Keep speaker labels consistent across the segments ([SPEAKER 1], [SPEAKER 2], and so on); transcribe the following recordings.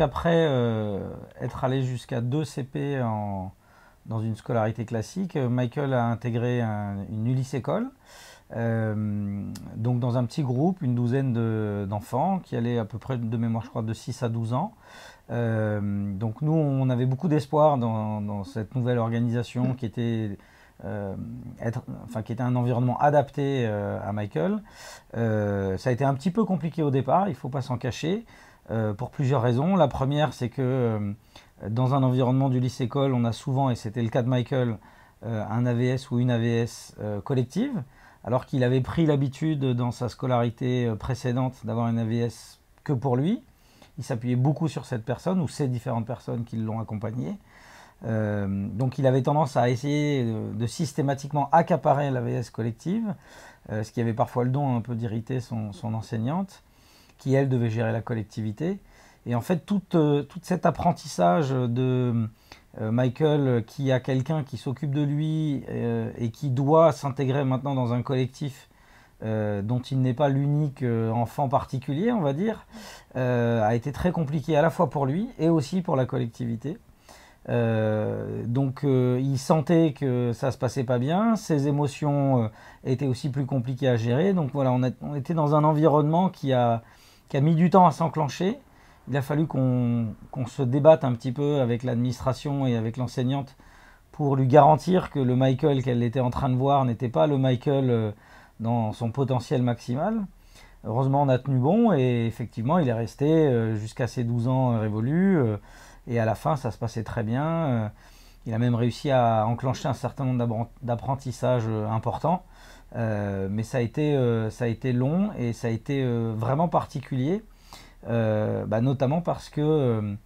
[SPEAKER 1] après euh, être allé jusqu'à 2 CP dans une scolarité classique, euh, Michael a intégré une Ulysse-École. Euh, donc dans un petit groupe, une douzaine d'enfants qui allaient à peu près de mémoire, je crois, de 6 à 12 ans. donc nous, on avait beaucoup d'espoir dans, cette nouvelle organisation qui était, enfin, qui était un environnement adapté à Michael. ça a été un petit peu compliqué au départ, il ne faut pas s'en cacher. Euh, pour plusieurs raisons. La première, c'est que euh, dans un environnement du lycée-école, on a souvent, et c'était le cas de Michael, euh, un AVS ou une AVS collective, alors qu'il avait pris l'habitude dans sa scolarité précédente d'avoir une AVS que pour lui. Il s'appuyait beaucoup sur cette personne ou ces différentes personnes qui l'ont accompagné. donc il avait tendance à essayer de, systématiquement accaparer l'AVS collective, ce qui avait parfois le don un peu d'irriter son enseignante qui, elle, devait gérer la collectivité. Et en fait, tout, euh, cet apprentissage de euh, Michael qui a quelqu'un qui s'occupe de lui euh, et qui doit s'intégrer maintenant dans un collectif dont il n'est pas l'unique enfant particulier, on va dire, a été très compliqué à la fois pour lui et aussi pour la collectivité. donc il sentait que ça se passait pas bien, ses émotions étaient aussi plus compliquées à gérer. Donc voilà, on était dans un environnement qui a, qui a mis du temps à s'enclencher. Il a fallu qu'on se débatte un petit peu avec l'administration et avec l'enseignante pour lui garantir que le Michael qu'elle était en train de voir n'était pas le Michael euh, dans son potentiel maximal. Heureusement, on a tenu bon et effectivement, il est resté euh, jusqu'à ses 12 ans révolus. Euh, et à la fin, ça se passait très bien. Il a même réussi à enclencher un certain nombre d'apprentissages importants. Euh, mais ça a, été, euh, ça a été long et ça a été euh, vraiment particulier, bah, notamment parce que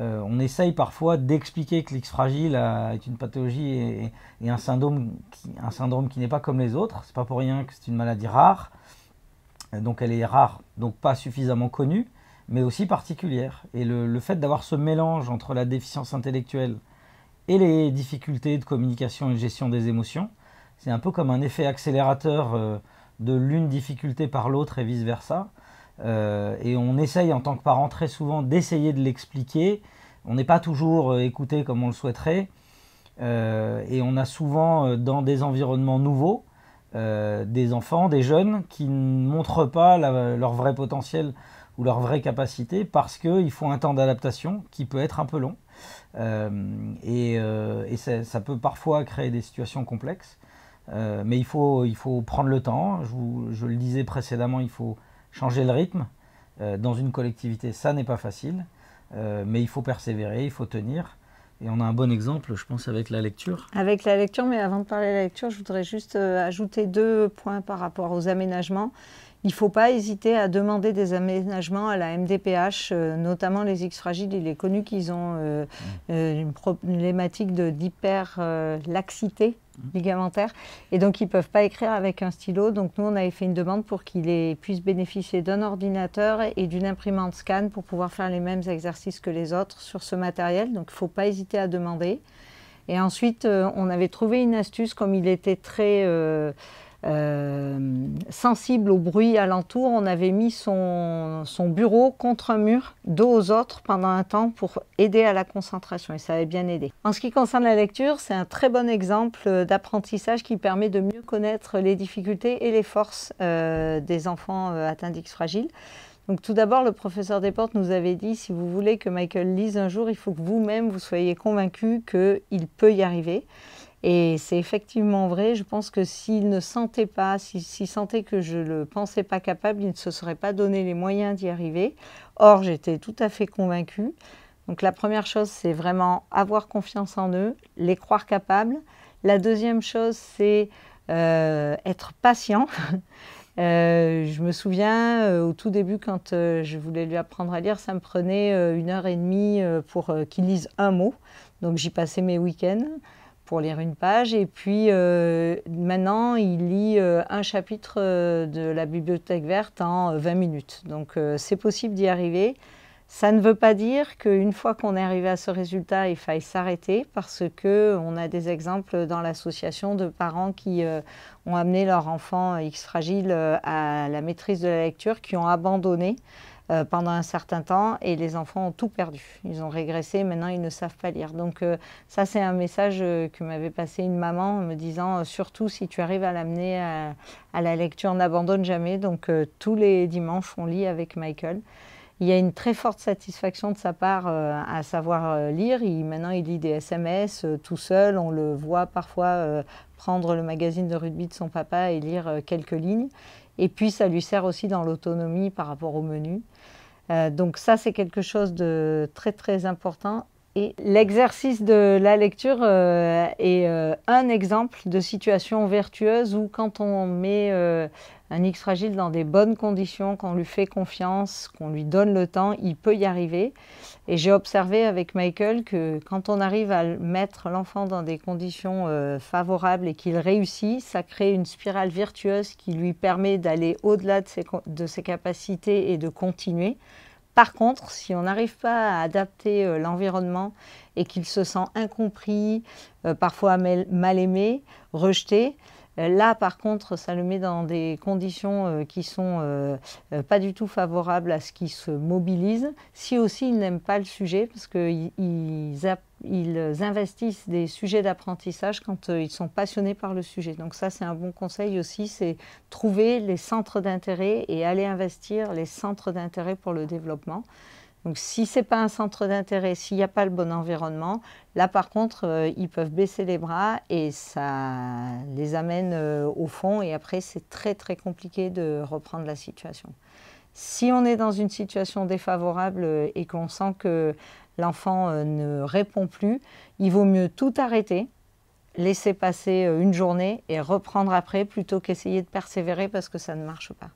[SPEAKER 1] on essaye parfois d'expliquer que l'X fragile est une pathologie et, un syndrome qui, un syndrome qui n'est pas comme les autres. C'est pas pour rien que c'est une maladie rare. Donc elle est rare, donc pas suffisamment connue, mais aussi particulière. Et le, le fait d'avoir ce mélange entre la déficience intellectuelle et les difficultés de communication et de gestion des émotions, c'est un peu comme un effet accélérateur euh, de l'une difficulté par l'autre et vice-versa. Euh, et on essaye en tant que parent très souvent d'essayer de l'expliquer. On n'est pas toujours euh, écouté comme on le souhaiterait. et on a souvent dans des environnements nouveaux des enfants, des jeunes qui ne montrent pas leur vrai potentiel ou leur vraie capacité parce qu'ils font un temps d'adaptation qui peut être un peu long. et, ça, peut parfois créer des situations complexes. Euh, mais il faut, prendre le temps. Je, le disais précédemment, il faut changer le rythme. Euh, dans une collectivité, ça n'est pas facile. Euh, mais il faut persévérer, il faut tenir. Et on a un bon exemple, je pense, avec la lecture.
[SPEAKER 2] Avec la lecture, mais avant de parler de la lecture, je voudrais juste ajouter deux points par rapport aux aménagements. Il ne faut pas hésiter à demander des aménagements à la MDPH, euh, notamment les X fragiles. Il est connu qu'ils ont euh, mmh. euh, une problématique d'hyperlaxité mmh. ligamentaire. Et donc, ils ne peuvent pas écrire avec un stylo. Donc, nous, on avait fait une demande pour qu'ils puissent bénéficier d'un ordinateur et d'une imprimante scan pour pouvoir faire les mêmes exercices que les autres sur ce matériel. Donc, il ne faut pas hésiter à demander. Et ensuite, on avait trouvé une astuce, comme il était très sensible au bruit alentour, on avait mis son, bureau contre un mur, dos aux autres, pendant un temps pour aider à la concentration. Et ça avait bien aidé. En ce qui concerne la lecture, c'est un très bon exemple euh, d'apprentissage qui permet de mieux connaître les difficultés et les forces euh, des enfants euh, atteints d'X fragile. Donc tout d'abord, le professeur Desportes nous avait dit, si vous voulez que Michael lise un jour, il faut que vous-même, vous soyez convaincu qu'il peut y arriver. Et c'est effectivement vrai. Je pense que s'il ne sentait pas, s'il sentait que je ne le pensais pas capable, il ne se serait pas donné les moyens d'y arriver. Or, j'étais tout à fait convaincue. Donc la première chose, c'est vraiment avoir confiance en eux, les croire capables. La deuxième chose, c'est euh, être patient. Euh, je me souviens euh, au tout début quand je voulais lui apprendre à lire, ça me prenait une heure et demie pour qu'il lise un mot. Donc j'y passais mes week-ends pour lire une page. Et puis euh, maintenant, il lit euh, un chapitre euh, de la bibliothèque verte en 20 minutes. Donc c'est possible d'y arriver. Ça ne veut pas dire qu'une fois qu'on est arrivé à ce résultat, il faille s'arrêter parce que on a des exemples dans l'association de parents qui ont amené leur enfant X fragile à la maîtrise de la lecture, qui ont abandonné euh, pendant un certain temps et les enfants ont tout perdu. Ils ont régressé, maintenant ils ne savent pas lire. Donc euh, ça c'est un message euh, que m'avait passé une maman me disant surtout si tu arrives à l'amener à, à, la lecture, n'abandonne jamais. Donc tous les dimanches on lit avec Michael. Il y a une très forte satisfaction de sa part euh, à savoir euh, lire. Il, maintenant, il lit des SMS euh, tout seul. On le voit parfois prendre le magazine de rugby de son papa et lire quelques lignes. Et puis, ça lui sert aussi dans l'autonomie par rapport au menu. donc ça, c'est quelque chose de très très important l'exercice de la lecture euh, est euh, un exemple de situation vertueuse où quand on met euh, un X fragile dans des bonnes conditions, qu'on lui fait confiance, qu'on lui donne le temps, il peut y arriver. Et j'ai observé avec Michael que quand on arrive à mettre l'enfant dans des conditions favorables et qu'il réussit, ça crée une spirale vertueuse qui lui permet d'aller au-delà de ses capacités et de continuer. Par contre, si on n'arrive pas à adapter euh, l'environnement et qu'il se sent incompris, euh, parfois mal aimé, rejeté, euh, Là, par contre, ça le met dans des conditions qui sont pas du tout favorables à ce qu'il se mobilise, si aussi il n'aime pas le sujet, parce qu'ils ils investissent des sujets d'apprentissage quand euh, ils sont passionnés par le sujet. Donc ça, c'est un bon conseil aussi, c'est trouver les centres d'intérêt et aller investir les centres d'intérêt pour le développement. Donc si ce n'est pas un centre d'intérêt, s'il n'y a pas le bon environnement, là par contre, euh, ils peuvent baisser les bras et ça les amène euh, au fond et après, c'est très très compliqué de reprendre la situation. Si on est dans une situation défavorable et qu'on sent que l'enfant euh, ne répond plus, il vaut mieux tout arrêter, laisser passer euh, une journée et reprendre après plutôt qu'essayer de persévérer parce que ça ne marche pas.